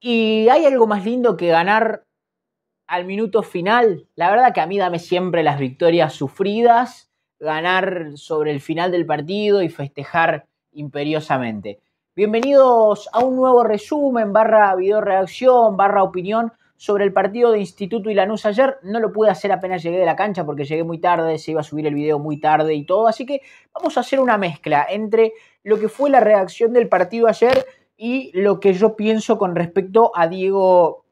Y hay algo más lindo que ganar al minuto final. La verdad que a mí dame siempre las victorias sufridas, ganar sobre el final del partido y festejar imperiosamente. Bienvenidos a un nuevo resumen, barra video reacción, barra opinión sobre el partido de Instituto y Lanús ayer. No lo pude hacer apenas llegué de la cancha porque llegué muy tarde, se iba a subir el video muy tarde y todo. Así que vamos a hacer una mezcla entre lo que fue la reacción del partido ayer y lo que yo pienso con respecto a Diego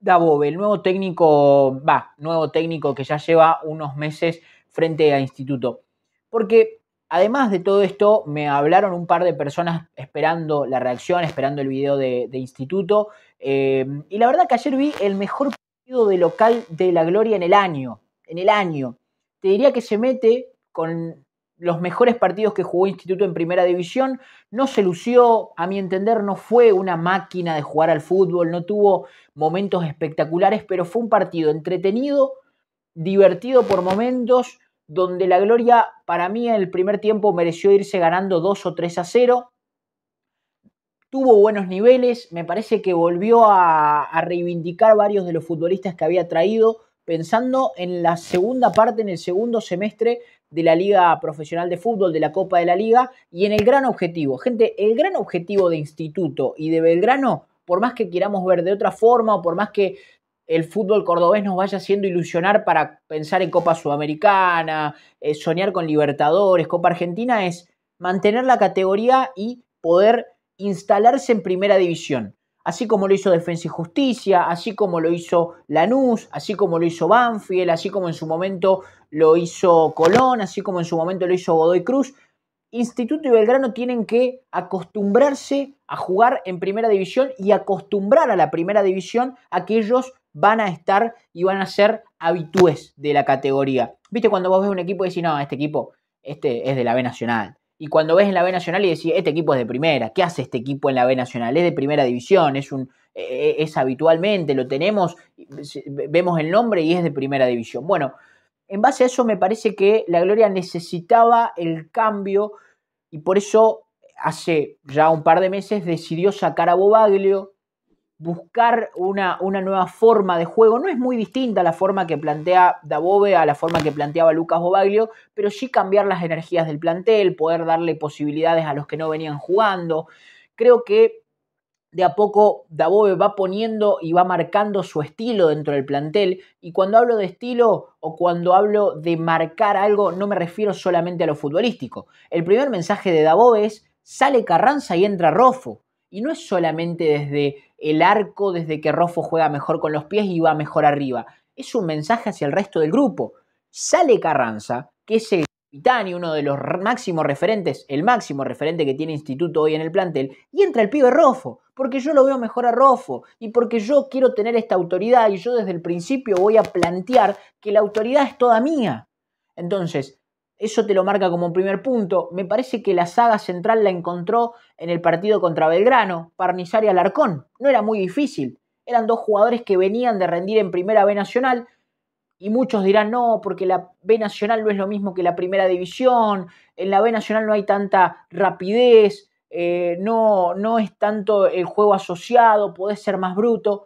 Dabove, el nuevo técnico, va, nuevo técnico que ya lleva unos meses frente a Instituto. Porque además de todo esto, me hablaron un par de personas esperando la reacción, esperando el video de, Instituto. Em, y la verdad que ayer vi el mejor partido de local de la Gloria en el año. En el año. Te diría que se mete con los mejores partidos que jugó Instituto en primera división, no se lució, a mi entender, no fue una máquina de jugar al fútbol, no tuvo momentos espectaculares, pero fue un partido entretenido, divertido por momentos, donde la gloria para mí en el primer tiempo mereció irse ganando 2 o 3 a 0. Tuvo buenos niveles, me parece que volvió a, a reivindicar varios de los futbolistas que había traído pensando en la segunda parte, en el segundo semestre de la Liga Profesional de Fútbol, de la Copa de la Liga y en el gran objetivo. Gente, el gran objetivo de Instituto y de Belgrano, por más que queramos ver de otra forma o por más que el fútbol cordobés nos vaya haciendo ilusionar para pensar en Copa Sudamericana, eh, soñar con Libertadores, Copa Argentina, es mantener la categoría y poder instalarse en primera división así como lo hizo Defensa y Justicia, así como lo hizo Lanús, así como lo hizo Banfield, así como en su momento lo hizo Colón, así como en su momento lo hizo Godoy Cruz. Instituto y Belgrano tienen que acostumbrarse a jugar en primera división y acostumbrar a la primera división a que ellos van a estar y van a ser habitués de la categoría. ¿Viste cuando vos ves un equipo y decís, no, este equipo, este es de la B Nacional, y cuando ves en la B Nacional y decís, este equipo es de primera, ¿qué hace este equipo en la B Nacional? Es de primera división, es un e, e, es habitualmente, lo tenemos, vemos el nombre y es de primera división. Bueno, en base a eso me parece que la Gloria necesitaba el cambio y por eso hace ya un par de meses decidió sacar a Bobaglio, buscar una, nueva forma de juego. No es muy distinta a la forma que plantea Dabove a la forma que planteaba Lucas Bobaglio, pero sí cambiar las energías del plantel, poder darle posibilidades a los que no venían jugando. Creo que de a poco Dabove va poniendo y va marcando su estilo dentro del plantel. Y cuando hablo de estilo o cuando hablo de marcar algo, no me refiero solamente a lo futbolístico. El primer mensaje de Dabove es, sale Carranza y entra Rofo. Y no es solamente desde el arco, desde que Rofo juega mejor con los pies y va mejor arriba. Es un mensaje hacia el resto del grupo. Sale Carranza, que es el capitán y uno de los máximos referentes, el máximo referente que tiene Instituto hoy en el plantel, y entra el pibe Rofo, porque yo lo veo mejor a Rofo y porque yo quiero tener esta autoridad y yo desde el principio voy a plantear que la autoridad es toda mía. Entonces, eso te lo marca como un primer punto. Me parece que la saga central la encontró en el partido contra Belgrano, Parnizar y Alarcón. No era muy difícil. Eran dos jugadores que venían de rendir en Primera B Nacional. Y muchos dirán, no, porque la B Nacional no es lo mismo que la Primera División. En la B Nacional no hay tanta rapidez. Eh, no, no es tanto el juego asociado. Podés ser más bruto.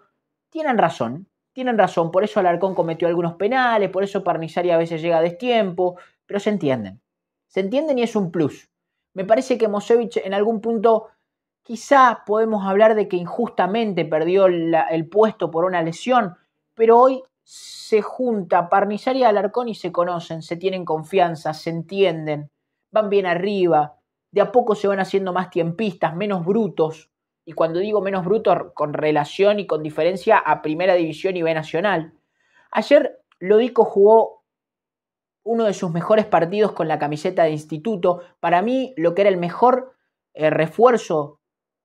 Tienen razón. Tienen razón, por eso Alarcón cometió algunos penales, por eso Parnizari a veces llega a destiempo, pero se entienden. Se entienden y es un plus. Me parece que Mosevich en algún punto quizá podemos hablar de que injustamente perdió el puesto por una lesión, pero hoy se junta Parnizar y Alarcón y se conocen, se tienen confianza, se entienden, van bien arriba, de a poco se van haciendo más tiempistas, menos brutos. Y cuando digo menos brutos, con relación y con diferencia a Primera División y B Nacional. Ayer Lodico jugó uno de sus mejores partidos con la camiseta de instituto. Para mí, lo que era el mejor eh, refuerzo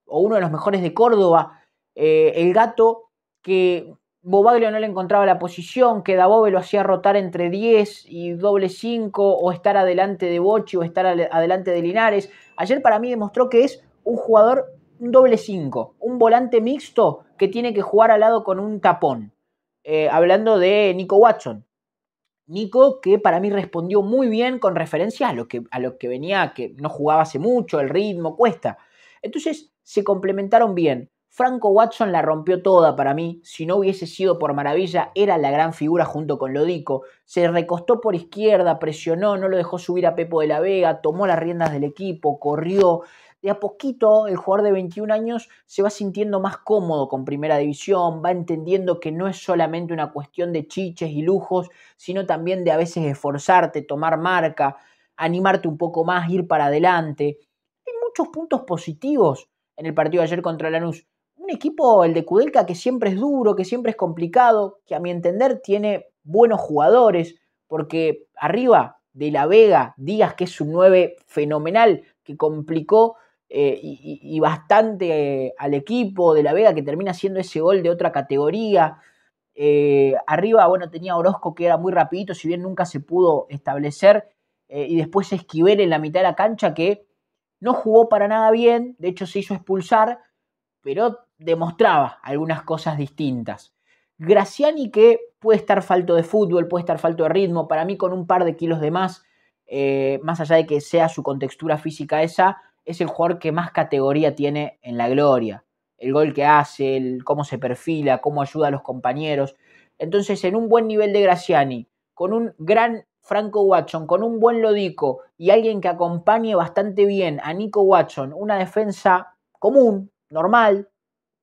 o uno de los mejores de Córdoba, eh, el gato que Bobaglio no le encontraba la posición, que Dabove lo hacía rotar entre 10 y doble 5 o estar adelante de Bochi o estar adelante de Linares. Ayer para mí demostró que es un jugador un doble 5, un volante mixto que tiene que jugar al lado con un tapón. Eh, hablando de Nico Watson, Nico, que para mí respondió muy bien con referencia a lo que, a lo que venía, que no jugaba hace mucho, el ritmo, cuesta. Entonces se complementaron bien. Franco Watson la rompió toda para mí. Si no hubiese sido por maravilla, era la gran figura junto con Lodico. Se recostó por izquierda, presionó, no lo dejó subir a Pepo de la Vega, tomó las riendas del equipo, corrió, a poquito el jugador de 21 años se va sintiendo más cómodo con primera división, va entendiendo que no es solamente una cuestión de chiches y lujos, sino también de a veces esforzarte, tomar marca, animarte un poco más, ir para adelante. Hay muchos puntos positivos en el partido de ayer contra Lanús. Un equipo, el de Kudelka, que siempre es duro, que siempre es complicado, que a mi entender tiene buenos jugadores, porque arriba de La Vega, Díaz, que es un 9 fenomenal, que complicó eh, y, bastante al equipo de La Vega que termina siendo ese gol de otra categoría. Eh, arriba, bueno, tenía Orozco que era muy rapidito, si bien nunca se pudo establecer. Eh, y después Esquivel en la mitad de la cancha que no jugó para nada bien, de hecho se hizo expulsar, pero demostraba algunas cosas distintas. Graciani que puede estar falto de fútbol, puede estar falto de ritmo, para mí con un par de kilos de más, más allá de que sea su contextura física esa, es el jugador que más categoría tiene en la gloria. El gol que hace, el, cómo se perfila, cómo ayuda a los compañeros. Entonces, en un buen nivel de Graciani, con un gran Franco Watson, con un buen Lodico y alguien que acompañe bastante bien a Nico Watson, una defensa común, normal,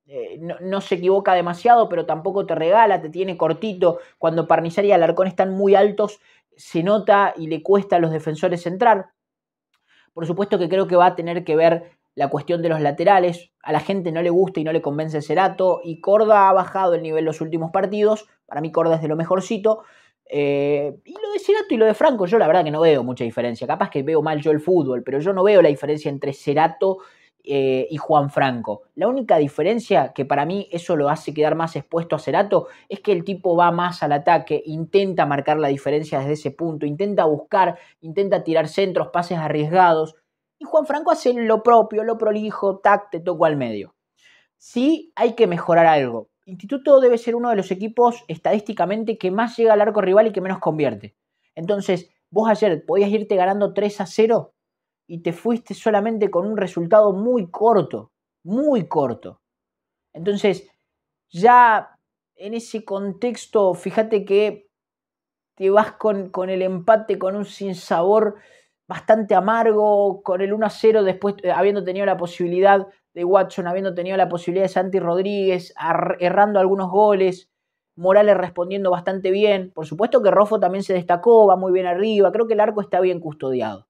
eh, no, se equivoca demasiado, pero tampoco te regala, te tiene cortito. Cuando Parnizar y Alarcón están muy altos, se nota y le cuesta a los defensores entrar. Por supuesto que creo que va a tener que ver la cuestión de los laterales. A la gente no le gusta y no le convence Cerato. Y Corda ha bajado el nivel los últimos partidos. Para mí Corda es de lo mejorcito. Eh, y lo de Cerato y lo de Franco, yo la verdad que no veo mucha diferencia. Capaz que veo mal yo el fútbol, pero yo no veo la diferencia entre Cerato eh, y Juan Franco. La única diferencia que para mí eso lo hace quedar más expuesto a Cerato es que el tipo va más al ataque, intenta marcar la diferencia desde ese punto, intenta buscar, intenta tirar centros, pases arriesgados. Y Juan Franco hace lo propio, lo prolijo, tac, te toco al medio. Sí hay que mejorar algo. Instituto debe ser uno de los equipos estadísticamente que más llega al arco rival y que menos convierte. Entonces, vos ayer podías irte ganando 3 a 0 y te fuiste solamente con un resultado muy corto, muy corto. Entonces, ya en ese contexto, fíjate que te vas con, con el empate, con un sinsabor bastante amargo, con el 1-0 después, eh, habiendo tenido la posibilidad de Watson, habiendo tenido la posibilidad de Santi Rodríguez, errando algunos goles, Morales respondiendo bastante bien. Por supuesto que Rofo también se destacó, va muy bien arriba, creo que el arco está bien custodiado.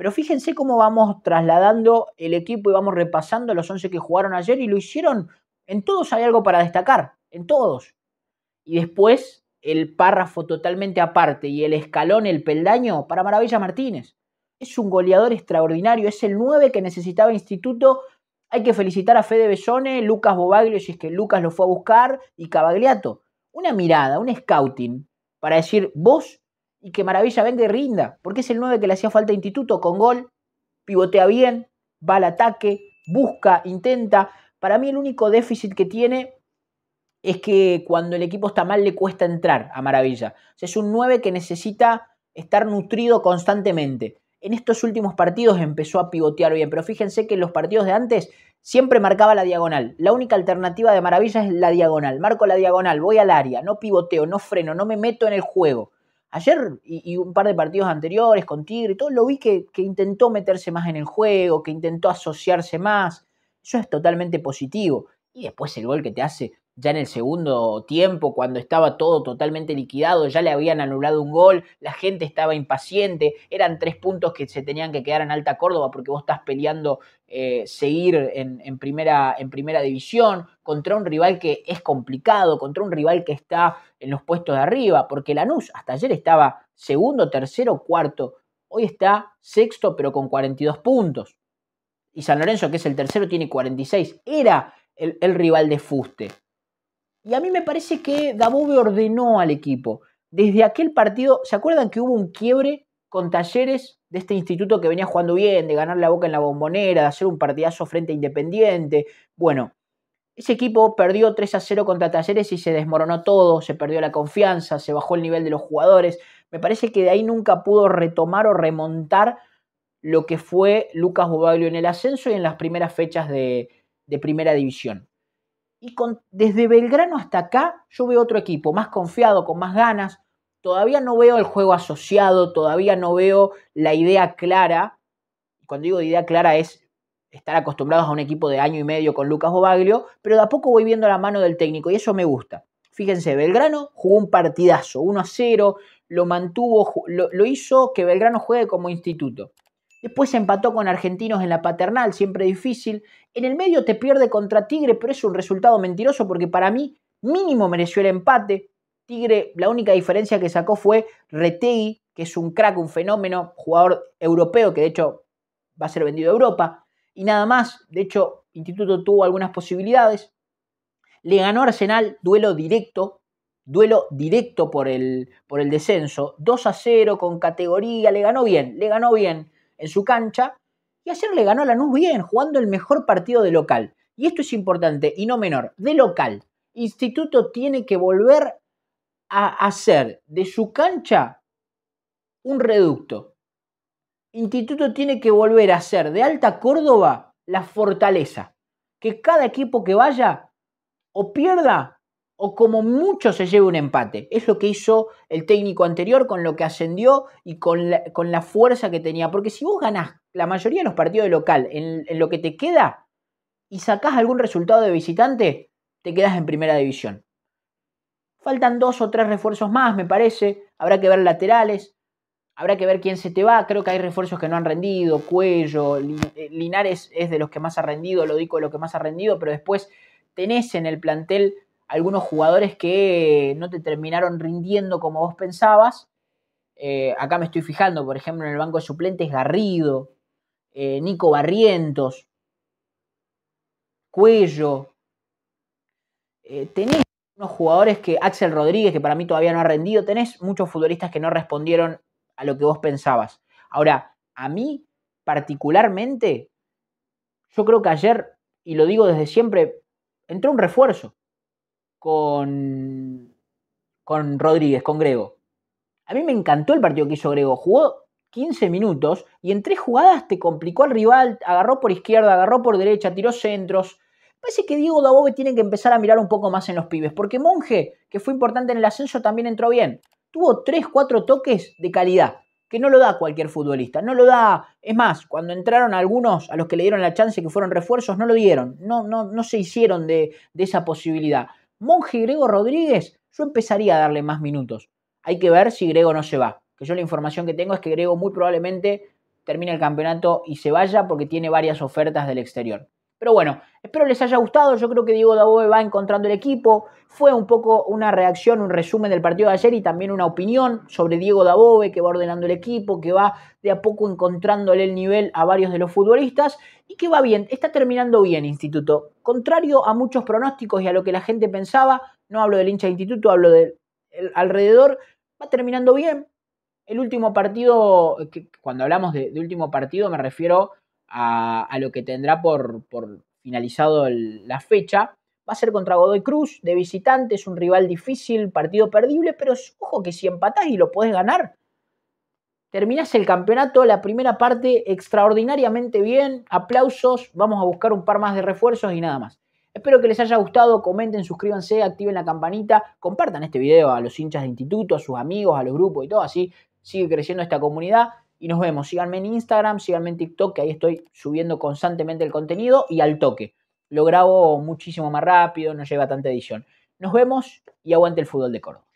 Pero fíjense cómo vamos trasladando el equipo y vamos repasando los 11 que jugaron ayer y lo hicieron. En todos hay algo para destacar, en todos. Y después el párrafo totalmente aparte y el escalón, el peldaño para Maravilla Martínez. Es un goleador extraordinario, es el 9 que necesitaba Instituto. Hay que felicitar a Fede Besone, Lucas Bobaglio, si es que Lucas lo fue a buscar, y Cavagliato. Una mirada, un scouting para decir, vos y que Maravilla venga y rinda, porque es el 9 que le hacía falta a Instituto con gol, pivotea bien, va al ataque, busca, intenta. Para mí el único déficit que tiene es que cuando el equipo está mal le cuesta entrar a Maravilla. es un 9 que necesita estar nutrido constantemente. En estos últimos partidos empezó a pivotear bien, pero fíjense que en los partidos de antes siempre marcaba la diagonal. La única alternativa de Maravilla es la diagonal. Marco la diagonal, voy al área, no pivoteo, no freno, no me meto en el juego. Ayer y, un par de partidos anteriores con Tigre, todo lo vi que, que, intentó meterse más en el juego, que intentó asociarse más. Eso es totalmente positivo. Y después el gol que te hace ya en el segundo tiempo, cuando estaba todo totalmente liquidado, ya le habían anulado un gol, la gente estaba impaciente, eran tres puntos que se tenían que quedar en Alta Córdoba porque vos estás peleando eh, seguir en, primera, en primera división, contra un rival que es complicado, contra un rival que está en los puestos de arriba, porque Lanús hasta ayer estaba segundo, tercero, cuarto, hoy está sexto pero con 42 puntos. Y San Lorenzo, que es el tercero, tiene 46. Era el rival de Fuste. Y a mí me parece que Dabove ordenó al equipo. Desde aquel partido, ¿se acuerdan que hubo un quiebre con Talleres de este instituto que venía jugando bien, de ganar la boca en la bombonera, de hacer un partidazo frente a Independiente? Bueno, ese equipo perdió 3 a 0 contra Talleres y se desmoronó todo, se perdió la confianza, se bajó el nivel de los jugadores. Me parece que de ahí nunca pudo retomar o remontar lo que fue Lucas Bobaglio en el ascenso y en las primeras fechas de primera división. Y desde Belgrano hasta acá yo veo otro equipo, más confiado, con más ganas. Todavía no veo el juego asociado, todavía no veo la idea clara. Cuando digo idea clara es estar acostumbrados a un equipo de año y medio con Lucas Bobaglio, pero de a poco voy viendo la mano del técnico y eso me gusta. Fíjense, Belgrano jugó un partidazo, 1 a 0, lo mantuvo, lo hizo que Belgrano juegue como instituto. Después empató con Argentinos en la paternal, siempre difícil. En el medio te pierde contra Tigre, pero es un resultado mentiroso porque para mí mínimo mereció el empate. Tigre, la única diferencia que sacó fue Retegui, que es un crack, un fenómeno, jugador europeo que de hecho va a ser vendido a Europa. Y nada más, de hecho, Instituto tuvo algunas posibilidades. Le ganó Arsenal, duelo directo, duelo directo por el, por el descenso, 2 a 0 con categoría, le ganó bien, le ganó bien en su cancha. Y ayer le ganó a Lanús bien, jugando el mejor partido de local. Y esto es importante y no menor, de local. Instituto tiene que volver a hacer de su cancha un reducto. Instituto tiene que volver a hacer de Alta Córdoba la fortaleza. Que cada equipo que vaya o pierda o como mucho se lleve un empate. Es lo que hizo el técnico anterior con lo que ascendió y con la, fuerza que tenía. Porque si vos ganás la mayoría de los partidos de local en, lo que te queda y sacás algún resultado de visitante, te quedás en primera división. Faltan dos o tres refuerzos más, me parece. Habrá que ver laterales. Habrá que ver quién se te va. Creo que hay refuerzos que no han rendido. Cuello, eh, Linares es de los que más ha rendido. Lo digo de los que más ha rendido. Pero después tenés en el plantel algunos jugadores que no te terminaron rindiendo como vos pensabas. Eh, acá me estoy fijando, por ejemplo, en el banco de suplentes Garrido, eh, Nico Barrientos, Cuello. Eh, tenés unos jugadores que, Axel Rodríguez, que para mí todavía no ha rendido, tenés muchos futbolistas que no respondieron a lo que vos pensabas. Ahora, a mí particularmente, yo creo que ayer, y lo digo desde siempre, entró un refuerzo con, con Rodríguez, con Grego. A mí me encantó el partido que hizo Grego. Jugó 15 minutos y en tres jugadas te complicó al rival, agarró por izquierda, agarró por derecha, tiró centros. Parece que Diego Dabove tiene que empezar a mirar un poco más en los pibes, porque Monje, que fue importante en el ascenso, también entró bien. Tuvo 3, 4 toques de calidad, que no lo da cualquier futbolista, no lo da... Es más, cuando entraron algunos a los que le dieron la chance que fueron refuerzos, no lo dieron, no, no, no se hicieron de, de esa posibilidad. Monje y Grego Rodríguez, yo empezaría a darle más minutos. Hay que ver si Grego no se va. Que yo la información que tengo es que Grego muy probablemente termine el campeonato y se vaya porque tiene varias ofertas del exterior. Pero bueno, espero les haya gustado. Yo creo que Diego Dabove va encontrando el equipo. Fue un poco una reacción, un resumen del partido de ayer y también una opinión sobre Diego Dabove, que va ordenando el equipo, que va de a poco encontrándole el nivel a varios de los futbolistas y que va bien. Está terminando bien, Instituto. Contrario a muchos pronósticos y a lo que la gente pensaba, no hablo del hincha de Instituto, hablo del alrededor, va terminando bien. El último partido, cuando hablamos de último partido, me refiero a, lo que tendrá por, finalizado la fecha. Va a ser contra Godoy Cruz, de visitantes, un rival difícil, partido perdible, pero ojo que si empatás y lo podés ganar, terminás el campeonato, la primera parte extraordinariamente bien, aplausos, vamos a buscar un par más de refuerzos y nada más. Espero que les haya gustado, comenten, suscríbanse, activen la campanita, compartan este video a los hinchas de instituto, a sus amigos, a los grupos y todo, así sigue creciendo esta comunidad y nos vemos. Síganme en Instagram, síganme en TikTok, que ahí estoy subiendo constantemente el contenido y al toque. Lo grabo muchísimo más rápido, no lleva tanta edición. Nos vemos y aguante el fútbol de Córdoba.